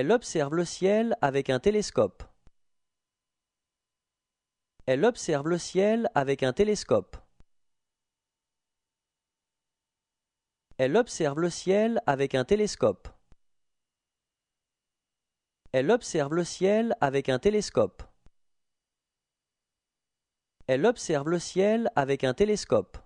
Elle observe le ciel avec un télescope. Elle observe le ciel avec un télescope. Elle observe le ciel avec un télescope. Elle observe le ciel avec un télescope. Elle observe le ciel avec un télescope.